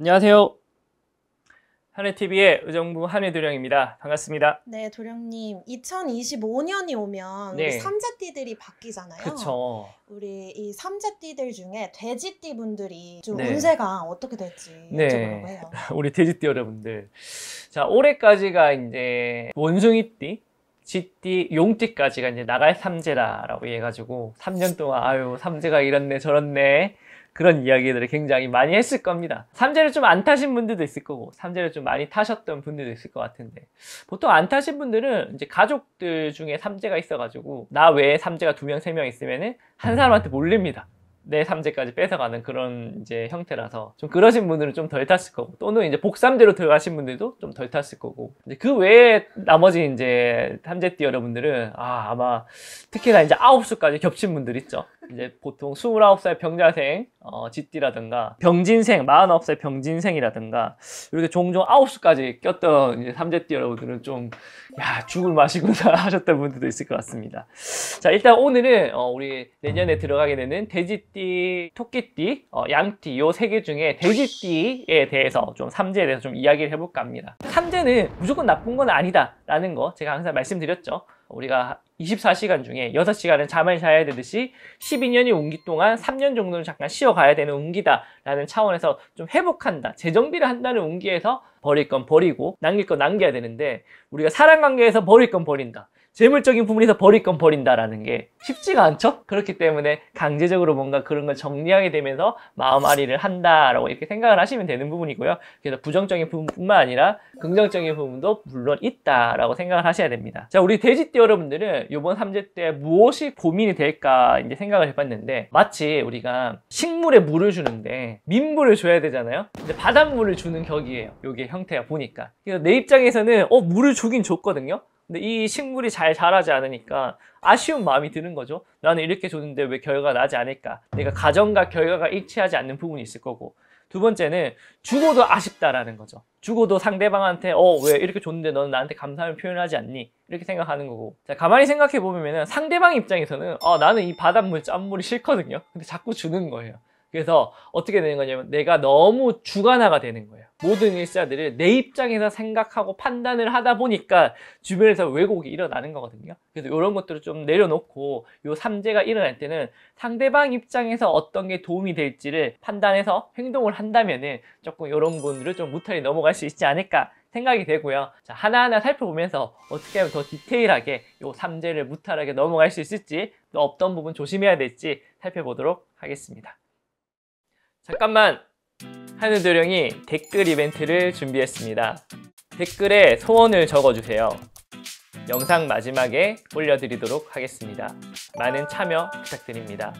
안녕하세요. 한해TV의 의정부 한해도령입니다. 반갑습니다. 네, 도령님. 2025년이 오면 네. 우리 삼재띠들이 바뀌잖아요. 그렇죠. 우리 이 삼재띠들 중에 돼지띠 분들이 좀 네. 운세가 어떻게 될지 네. 여쭤보려고 해요. 우리 돼지띠 여러분들. 자, 올해까지가 이제 원숭이띠, GT 용띠까지가 이제 나갈 삼재라라고 해가지고 3년 동안 아유 삼재가 이렇네 저렇네 그런 이야기들을 굉장히 많이 했을 겁니다. 삼재를 좀 안 타신 분들도 있을 거고 삼재를 좀 많이 타셨던 분들도 있을 것 같은데 보통 안 타신 분들은 이제 가족들 중에 삼재가 있어가지고 나 외에 삼재가 두 명, 세 명 있으면은 한 사람한테 몰립니다. 내 삼재까지 뺏어가는 그런 이제 형태라서 좀 그러신 분들은 좀 덜 탔을 거고 또는 이제 복삼재로 들어가신 분들도 좀 덜 탔을 거고 이제 그 외에 나머지 이제 삼재띠 여러분들은 아 아마 특히나 이제 아홉 수까지 겹친 분들 있죠 이제 보통 29살 병자생, 어, 짓띠라든가 병진생, 49살 병진생이라든가 이렇게 종종 9수까지 꼈던 이제 삼재띠 여러분들은 좀 야, 죽을 맛이구나 하셨던 분들도 있을 것 같습니다. 자, 일단 오늘은 어, 우리 내년에 들어가게 되는 돼지띠, 토끼띠, 어, 양띠 요 세 개 중에 돼지띠에 대해서 좀 삼재에 대해서 좀 이야기를 해볼까 합니다. 삼재는 무조건 나쁜 건 아니다 라는 거 제가 항상 말씀드렸죠. 우리가 24시간 중에 6시간은 잠을 자야 되듯이 12년이 운기 동안 3년 정도는 잠깐 쉬어가야 되는 운기다라는 차원에서 좀 회복한다, 재정비를 한다는 운기에서 버릴 건 버리고 남길 건 남겨야 되는데 우리가 사랑 관계에서 버릴 건 버린다. 재물적인 부분에서 버릴 건 버린다라는 게 쉽지가 않죠? 그렇기 때문에 강제적으로 뭔가 그런 걸 정리하게 되면서 마음앓이를 한다라고 이렇게 생각을 하시면 되는 부분이고요. 그래서 부정적인 부분뿐만 아니라 긍정적인 부분도 물론 있다라고 생각을 하셔야 됩니다. 자, 우리 돼지띠 여러분들은 이번 삼재때 무엇이 고민이 될까 이제 생각을 해봤는데 마치 우리가 식물에 물을 주는데 민물을 줘야 되잖아요. 이제 바닷물을 주는 격이에요. 요게 형태가 보니까. 그래서 내 입장에서는 어 물을 주긴 줬거든요. 근데 이 식물이 잘 자라지 않으니까 아쉬운 마음이 드는 거죠. 나는 이렇게 줬는데 왜 결과가 나지 않을까? 내가 가정과 결과가 일치하지 않는 부분이 있을 거고 두 번째는 죽어도 아쉽다라는 거죠. 죽어도 상대방한테 어 왜 이렇게 줬는데 너는 나한테 감사함을 표현하지 않니? 이렇게 생각하는 거고 자 가만히 생각해 보면 은 상대방 입장에서는 어 나는 이 바닷물 짠물이 싫거든요. 근데 자꾸 주는 거예요. 그래서 어떻게 되는 거냐면 내가 너무 주관화가 되는 거예요. 모든 일자들을 내 입장에서 생각하고 판단을 하다 보니까 주변에서 왜곡이 일어나는 거거든요. 그래서 이런 것들을 좀 내려놓고 요 삼재가 일어날 때는 상대방 입장에서 어떤 게 도움이 될지를 판단해서 행동을 한다면은 조금 이런 분들을 좀 무탈히 넘어갈 수 있지 않을까 생각이 되고요. 자, 하나하나 살펴보면서 어떻게 하면 더 디테일하게 요 삼재를 무탈하게 넘어갈 수 있을지 또 없던 부분 조심해야 될지 살펴보도록 하겠습니다. 잠깐만! 한우 도령이 댓글 이벤트를 준비했습니다. 댓글에 소원을 적어주세요. 영상 마지막에 올려드리도록 하겠습니다. 많은 참여 부탁드립니다.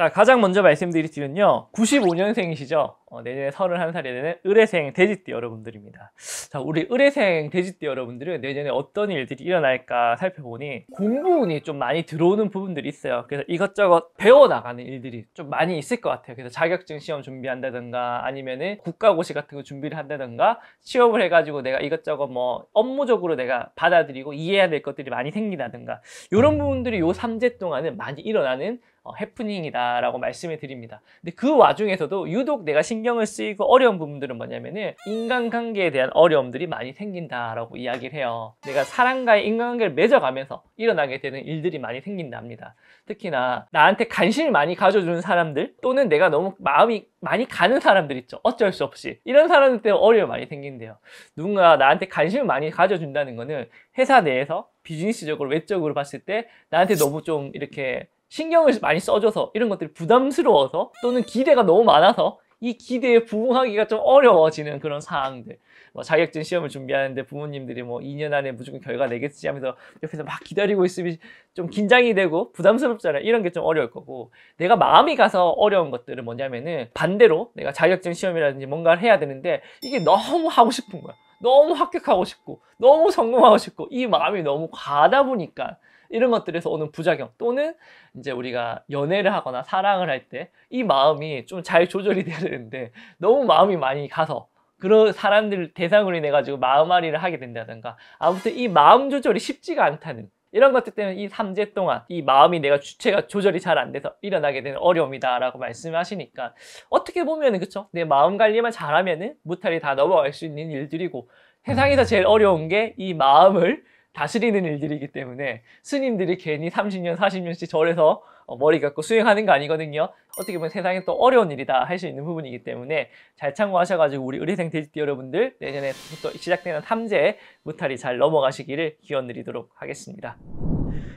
자 가장 먼저 말씀드릴지는요 95년생이시죠 어, 내년에 31살이 되는 의뢰생 돼지띠 여러분들입니다 자 우리 의뢰생 돼지띠 여러분들은 내년에 어떤 일들이 일어날까 살펴보니 공부운이 좀 많이 들어오는 부분들이 있어요 그래서 이것저것 배워나가는 일들이 좀 많이 있을 것 같아요 그래서 자격증 시험 준비한다든가 아니면은 국가고시 같은 거 준비를 한다든가 취업을 해가지고 내가 이것저것 뭐 업무적으로 내가 받아들이고 이해해야 될 것들이 많이 생기다든가 이런 음. 부분들이 요 3제 동안은 많이 일어나는 어, 해프닝이다라고 말씀을 드립니다. 근데 그 와중에서도 유독 내가 신경을 쓰이고 어려운 부분들은 뭐냐면은 인간관계에 대한 어려움들이 많이 생긴다라고 이야기를 해요. 내가 사람과의 인간관계를 맺어가면서 일어나게 되는 일들이 많이 생긴답니다. 특히나 나한테 관심을 많이 가져주는 사람들 또는 내가 너무 마음이 많이 가는 사람들 있죠. 어쩔 수 없이. 이런 사람들 때문에 어려움이 많이 생긴대요. 누군가 나한테 관심을 많이 가져준다는 거는 회사 내에서 비즈니스적으로 외적으로 봤을 때 나한테 너무 좀 이렇게 신경을 많이 써줘서 이런 것들이 부담스러워서 또는 기대가 너무 많아서 이 기대에 부응하기가 좀 어려워지는 그런 사항들 뭐 자격증 시험을 준비하는데 부모님들이 뭐 2년 안에 무조건 결과 내겠지 하면서 옆에서 막 기다리고 있으면 좀 긴장이 되고 부담스럽잖아요 이런 게 좀 어려울 거고 내가 마음이 가서 어려운 것들은 뭐냐면은 반대로 내가 자격증 시험이라든지 뭔가를 해야 되는데 이게 너무 하고 싶은 거야 너무 합격하고 싶고 너무 성공하고 싶고 이 마음이 너무 과하다 보니까 이런 것들에서 오는 부작용 또는 이제 우리가 연애를 하거나 사랑을 할 때 이 마음이 좀 잘 조절이 돼야 되는데 너무 마음이 많이 가서 그런 사람들 대상으로 인해 가지고 마음앓이를 하게 된다든가 아무튼 이 마음 조절이 쉽지가 않다는 이런 것들 때문에 이 3제 동안 이 마음이 내가 주체가 조절이 잘 안 돼서 일어나게 되는 어려움이다라고 말씀하시니까 어떻게 보면은 그쵸 내 마음 관리만 잘하면은 무탈이 다 넘어갈 수 있는 일들이고 세상에서 제일 어려운 게 이 마음을 다스리는 일들이기 때문에 스님들이 괜히 30년, 40년씩 절에서 어, 머리 갖고 수행하는 거 아니거든요. 어떻게 보면 세상에 또 어려운 일이다 할 수 있는 부분이기 때문에 잘 참고하셔가지고 우리 의뢰생 돼지띠 여러분들 내년에부터 시작되는 탐제 무탈이 잘 넘어가시기를 기원드리도록 하겠습니다.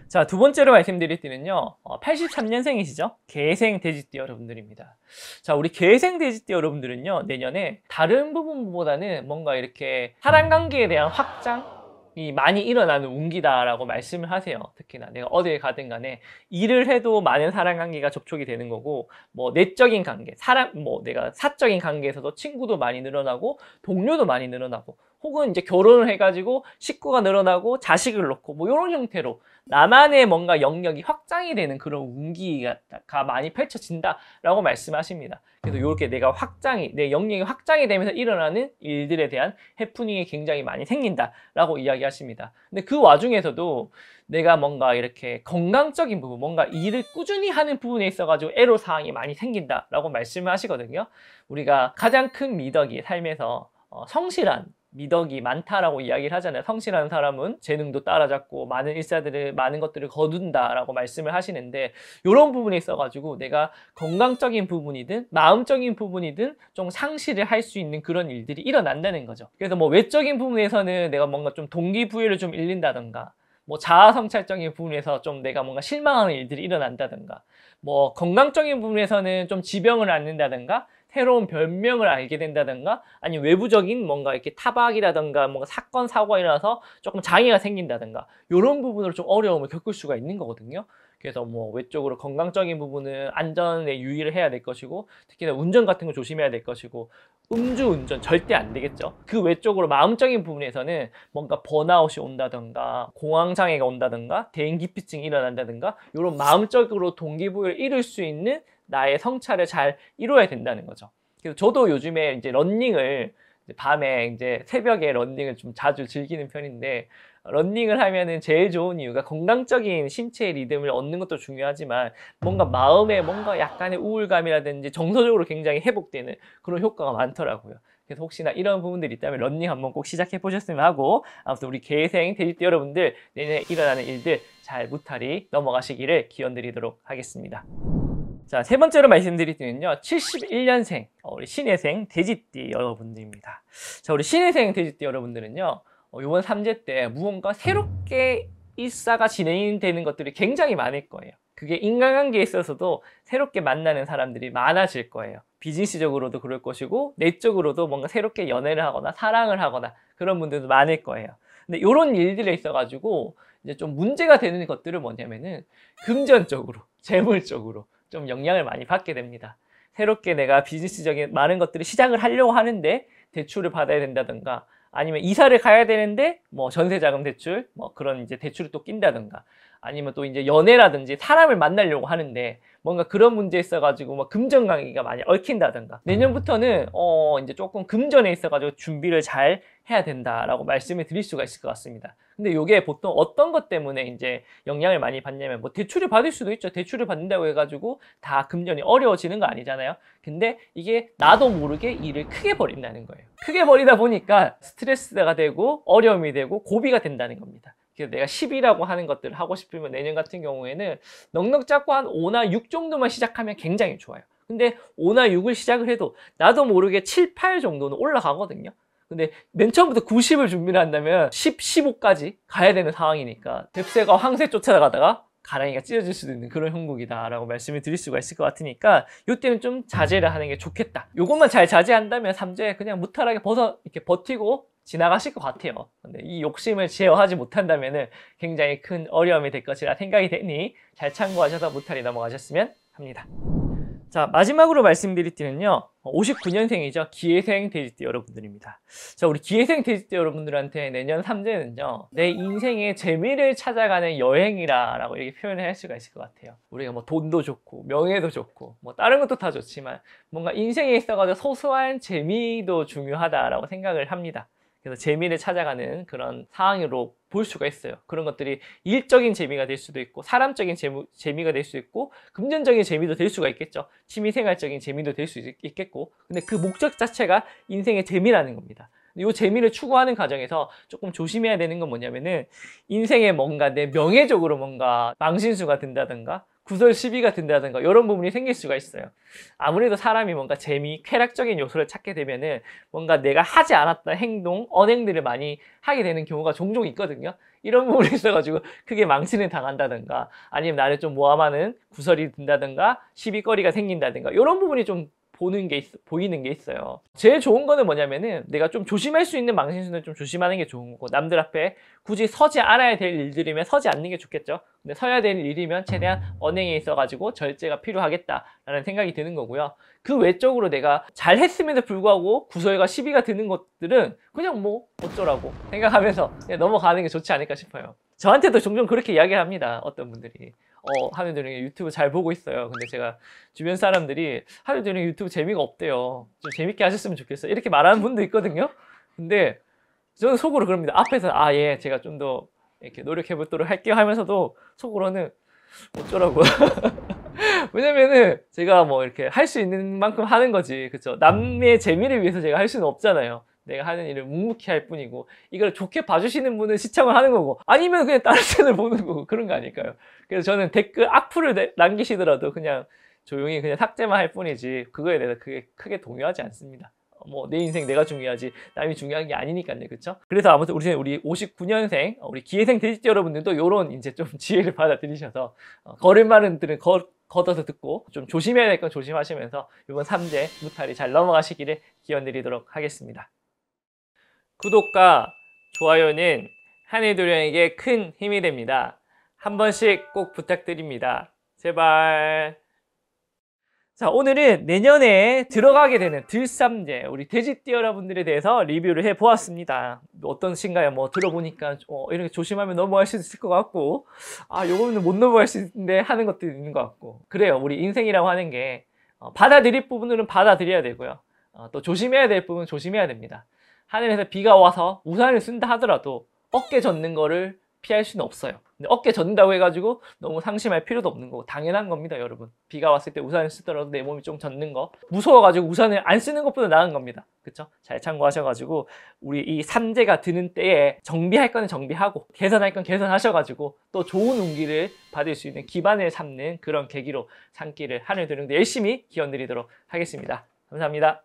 자, 두 번째로 말씀드릴 띠는요, 83년생이시죠? 어, 개생 돼지띠 여러분들입니다. 자, 우리 개생 돼지띠 여러분들은요, 내년에 다른 부분보다는 뭔가 이렇게 사람 관계에 대한 확장? 이 많이 일어나는 운기다라고 말씀을 하세요. 특히나 내가 어딜 가든 간에 일을 해도 많은 사람 관계가 접촉이 되는 거고 뭐 내적인 관계, 사람 뭐 내가 사적인 관계에서도 친구도 많이 늘어나고 동료도 많이 늘어나고 혹은 이제 결혼을 해가지고 식구가 늘어나고 자식을 낳고 뭐 이런 형태로 나만의 뭔가 영역이 확장이 되는 그런 운기가 많이 펼쳐진다라고 말씀하십니다. 그래서 이렇게 내가 확장이 내 영역이 확장이 되면서 일어나는 일들에 대한 해프닝이 굉장히 많이 생긴다라고 이야기하십니다. 근데 그 와중에서도 내가 뭔가 이렇게 건강적인 부분, 뭔가 일을 꾸준히 하는 부분에 있어가지고 애로 사항이 많이 생긴다라고 말씀하시거든요. 우리가 가장 큰 미덕이 삶에서 어, 성실한 미덕이 많다라고 이야기를 하잖아요. 성실한 사람은 재능도 따라잡고 많은 일사들을 많은 것들을 거둔다라고 말씀을 하시는데 이런 부분에 있어가지고 내가 건강적인 부분이든 마음적인 부분이든 좀 상실을 할 수 있는 그런 일들이 일어난다는 거죠. 그래서 뭐 외적인 부분에서는 내가 뭔가 좀 동기부여를 좀 잃는다던가 뭐 자아성찰적인 부분에서 좀 내가 뭔가 실망하는 일들이 일어난다던가뭐 건강적인 부분에서는 좀 지병을 앓는다던가 새로운 별명을 알게 된다든가 아니면 외부적인 뭔가 이렇게 타박이라든가 뭔가 사건 사고가 일어나서 조금 장애가 생긴다든가 이런 부분으로 좀 어려움을 겪을 수가 있는 거거든요. 그래서 뭐 외적으로 건강적인 부분은 안전에 유의를 해야 될 것이고 특히나 운전 같은 거 조심해야 될 것이고 음주 운전 절대 안 되겠죠 그 외적으로 마음적인 부분에서는 뭔가 번아웃이 온다든가 공황장애가 온다든가 대인기피증이 일어난다든가 이런 마음적으로 동기부여를 잃을 수 있는 나의 성찰을 잘 이루어야 된다는 거죠. 그래서 저도 요즘에 이제 런닝을 이제 밤에 이제 새벽에 런닝을 좀 자주 즐기는 편인데 런닝을 하면은 제일 좋은 이유가 건강적인 신체의 리듬을 얻는 것도 중요하지만 뭔가 마음에 뭔가 약간의 우울감이라든지 정서적으로 굉장히 회복되는 그런 효과가 많더라고요. 그래서 혹시나 이런 부분들이 있다면 런닝 한번 꼭 시작해 보셨으면 하고 아무튼 우리 계생데이띠 여러분들 내년에 일어나는 일들 잘 무탈히 넘어가시기를 기원드리도록 하겠습니다. 자, 세 번째로 말씀드리면요. 71년생, 어, 우리 신혜생 돼지띠 여러분들입니다. 자, 우리 신혜생 돼지띠 여러분들은요. 이번 어, 3재때 무언가 새롭게 일사가 진행되는 것들이 굉장히 많을 거예요. 그게 인간관계에 있어서도 새롭게 만나는 사람들이 많아질 거예요. 비즈니스적으로도 그럴 것이고 내적으로도 뭔가 새롭게 연애를 하거나 사랑을 하거나 그런 분들도 많을 거예요. 근데 이런 일들에 있어가지고 이제 좀 문제가 되는 것들은 뭐냐면은 금전적으로, 재물적으로 좀 영향을 많이 받게 됩니다. 새롭게 내가 비즈니스적인 많은 것들을 시작을 하려고 하는데 대출을 받아야 된다든가 아니면 이사를 가야 되는데 뭐 전세 자금 대출 뭐 그런 이제 대출을 또 낀다든가 아니면 또 이제 연애라든지 사람을 만나려고 하는데 뭔가 그런 문제 있어가지고 뭐 금전 관계가 많이 얽힌다든가 내년부터는 음. 어 이제 조금 금전에 있어가지고 준비를 잘 해야 된다라고 말씀을 드릴 수가 있을 것 같습니다. 근데 요게 보통 어떤 것 때문에 이제 영향을 많이 받냐면 뭐 대출을 받을 수도 있죠. 대출을 받는다고 해가지고 다 금전이 어려워지는 거 아니잖아요. 근데 이게 나도 모르게 일을 크게 벌인다는 거예요. 크게 벌이다 보니까 스트레스가 되고 어려움이 되고 고비가 된다는 겁니다. 그래서 내가 10이라고 하는 것들을 하고 싶으면 내년 같은 경우에는 넉넉 잡고 한 5나 6 정도만 시작하면 굉장히 좋아요. 근데 5나 6을 시작을 해도 나도 모르게 7, 8 정도는 올라가거든요. 근데 맨 처음부터 90을 준비를 한다면 10, 15까지 가야 되는 상황이니까 뱁새가 황새 쫓아가다가 가랑이가 찢어질 수도 있는 그런 형국이다라고 말씀을 드릴 수가 있을 것 같으니까 이때는 좀 자제를 하는 게 좋겠다. 요것만 잘 자제한다면 삼재 그냥 무탈하게 벗어 이렇게 버티고 지나가실 것 같아요. 근데 이 욕심을 제어하지 못한다면 굉장히 큰 어려움이 될 것이라 생각이 되니 잘 참고하셔서 무탈이 넘어가셨으면 합니다. 자 마지막으로 말씀드릴 때는요 59년생이죠 기회생 돼지띠 여러분들입니다 자 우리 기회생 돼지띠 여러분들한테 내년 3대는요 내 인생의 재미를 찾아가는 여행이라 라고 이렇게 표현을 할 수가 있을 것 같아요 우리가 뭐 돈도 좋고 명예도 좋고 뭐 다른 것도 다 좋지만 뭔가 인생에 있어가지고 소소한 재미도 중요하다라고 생각을 합니다 그래서 재미를 찾아가는 그런 상황으로 볼 수가 있어요. 그런 것들이 일적인 재미가 될 수도 있고 사람적인 재미, 가될수도 있고 금전적인 재미도 될 수가 있겠죠. 취미생활적인 재미도 될 수 있겠고 근데 그 목적 자체가 인생의 재미라는 겁니다. 이 재미를 추구하는 과정에서 조금 조심해야 되는 건 뭐냐면은 인생에 뭔가 내 명예적으로 뭔가 망신수가 된다든가 구설 시비가 든다든가 이런 부분이 생길 수가 있어요. 아무래도 사람이 뭔가 재미, 쾌락적인 요소를 찾게 되면은 뭔가 내가 하지 않았던 행동, 언행들을 많이 하게 되는 경우가 종종 있거든요. 이런 부분이 있어가지고 크게 망신을 당한다든가 아니면 나를 좀 모함하는 구설이 든다든가 시비거리가 생긴다든가 이런 부분이 좀 보는 게 있, 보이는 게 있어요. 제일 좋은 거는 뭐냐면은 내가 좀 조심할 수 있는 망신수는 좀 조심하는 게 좋은 거고 남들 앞에 굳이 서지 않아야 될 일들이면 서지 않는 게 좋겠죠. 근데 서야 될 일이면 최대한 언행에 있어가지고 절제가 필요하겠다라는 생각이 드는 거고요. 그 외적으로 내가 잘했음에도 불구하고 구설과 시비가 드는 것들은 그냥 뭐 어쩌라고 생각하면서 넘어가는 게 좋지 않을까 싶어요. 저한테도 종종 그렇게 이야기를 합니다. 어떤 분들이. 어, 하늘드링 유튜브 잘 보고 있어요. 근데 제가 주변 사람들이 하늘드링 유튜브 재미가 없대요. 좀 재밌게 하셨으면 좋겠어요. 이렇게 말하는 분도 있거든요. 근데 저는 속으로 그럽니다. 앞에서 아, 예, 제가 좀 더 이렇게 노력해 보도록 할게요 하면서도 속으로는 어쩌라고. 왜냐면은 제가 뭐 이렇게 할 수 있는 만큼 하는 거지. 그쵸? 남의 재미를 위해서 제가 할 수는 없잖아요. 내가 하는 일을 묵묵히 할 뿐이고 이걸 좋게 봐주시는 분은 시청을 하는 거고 아니면 그냥 다른 채널 보는 거고 그런 거 아닐까요? 그래서 저는 댓글 악플을 남기시더라도 그냥 조용히 그냥 삭제만 할 뿐이지 그거에 대해서 그게 크게 동요하지 않습니다. 어, 뭐내 인생 내가 중요하지 남이 중요한 게 아니니까요 그렇죠 그래서 아무튼 우리 우리 59년생 어, 우리 기회생 돼지띠 여러분들도 요런 이제 좀 지혜를 받아들이셔서 걸을 말은들은 걸 걷어서 듣고 좀 조심해야 될 건 조심하시면서 이번 3제 무탈이 잘 넘어가시기를 기원드리도록 하겠습니다. 구독과 좋아요는 한의도령에게 큰 힘이 됩니다. 한 번씩 꼭 부탁드립니다. 제발. 자, 오늘은 내년에 들어가게 되는 들쌈제, 우리 돼지띠 여러분들에 대해서 리뷰를 해보았습니다. 어떤 신가요? 뭐 들어보니까 어, 이렇게 조심하면 넘어갈 수 있을 것 같고, 아, 요거는 못 넘어갈 수 있는데 하는 것도 있는 것 같고. 그래요. 우리 인생이라고 하는 게 어, 받아들일 부분은 들 받아들여야 되고요. 어, 또 조심해야 될 부분은 조심해야 됩니다. 하늘에서 비가 와서 우산을 쓴다 하더라도 어깨 젖는 거를 피할 수는 없어요. 근데 어깨 젖는다고 해가지고 너무 상심할 필요도 없는 거고 당연한 겁니다, 여러분. 비가 왔을 때 우산을 쓰더라도 내 몸이 좀 젖는 거 무서워가지고 우산을 안 쓰는 것보다 나은 겁니다. 그쵸? 잘 참고하셔가지고 우리 이 산재가 드는 때에 정비할 거는 정비하고 계산할 건 계산하셔가지고 또 좋은 운기를 받을 수 있는 기반을 삼는 그런 계기로 산길을 하늘 드는데 열심히 기원 드리도록 하겠습니다. 감사합니다.